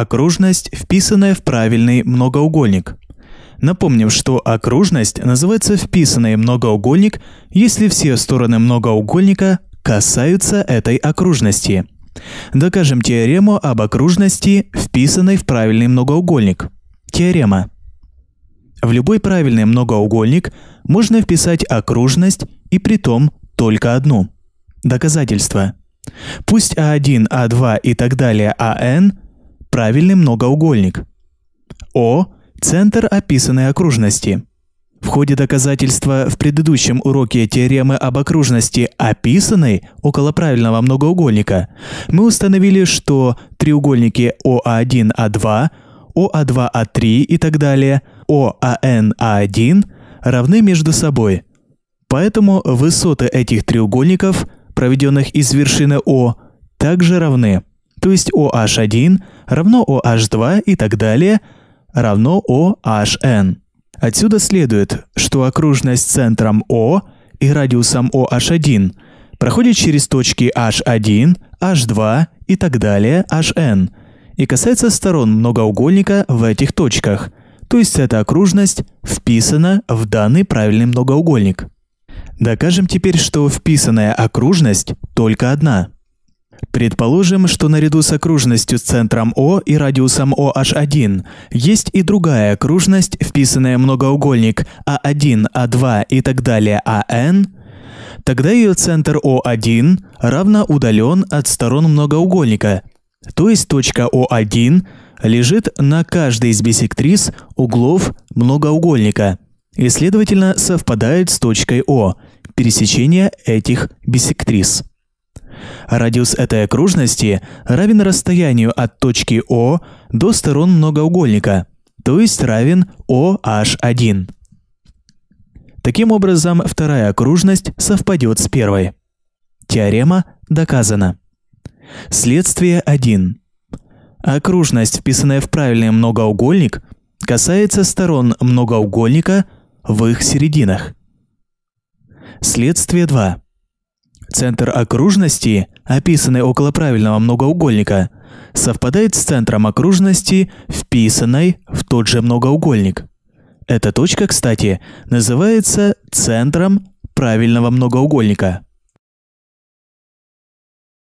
Окружность, вписанная в правильный многоугольник. Напомним, что окружность называется вписанный многоугольник, если все стороны многоугольника касаются этой окружности. Докажем теорему об окружности, вписанной в правильный многоугольник. Теорема. В любой правильный многоугольник можно вписать окружность и при том только одну. Доказательство. Пусть А1, А2 и так далее АН правильный многоугольник. О – центр описанной окружности. В ходе доказательства в предыдущем уроке теоремы об окружности описанной около правильного многоугольника мы установили, что треугольники ОА1А2, ОА2А3 а и так далее, ОАНА1 равны между собой. Поэтому высоты этих треугольников, проведенных из вершины О, также равны то есть OH1 равно OH2 и так далее, равно OHN. Отсюда следует, что окружность центром O и радиусом OH1 проходит через точки H1, H2 и так далее HN и касается сторон многоугольника в этих точках, то есть эта окружность вписана в данный правильный многоугольник. Докажем теперь, что вписанная окружность только одна – Предположим, что наряду с окружностью с центром О и радиусом OH1 есть и другая окружность, вписанная в многоугольник А1, А2 и так далее АН, тогда ее центр О1 равно удален от сторон многоугольника, то есть точка О1 лежит на каждой из бисектрис углов многоугольника и, следовательно, совпадает с точкой О пересечения этих бисектрис. Радиус этой окружности равен расстоянию от точки О до сторон многоугольника, то есть равен OH1. Таким образом, вторая окружность совпадет с первой. Теорема доказана. Следствие 1. Окружность, вписанная в правильный многоугольник, касается сторон многоугольника в их серединах. Следствие 2. Центр окружности, описанный около правильного многоугольника, совпадает с центром окружности, вписанной в тот же многоугольник. Эта точка, кстати, называется центром правильного многоугольника.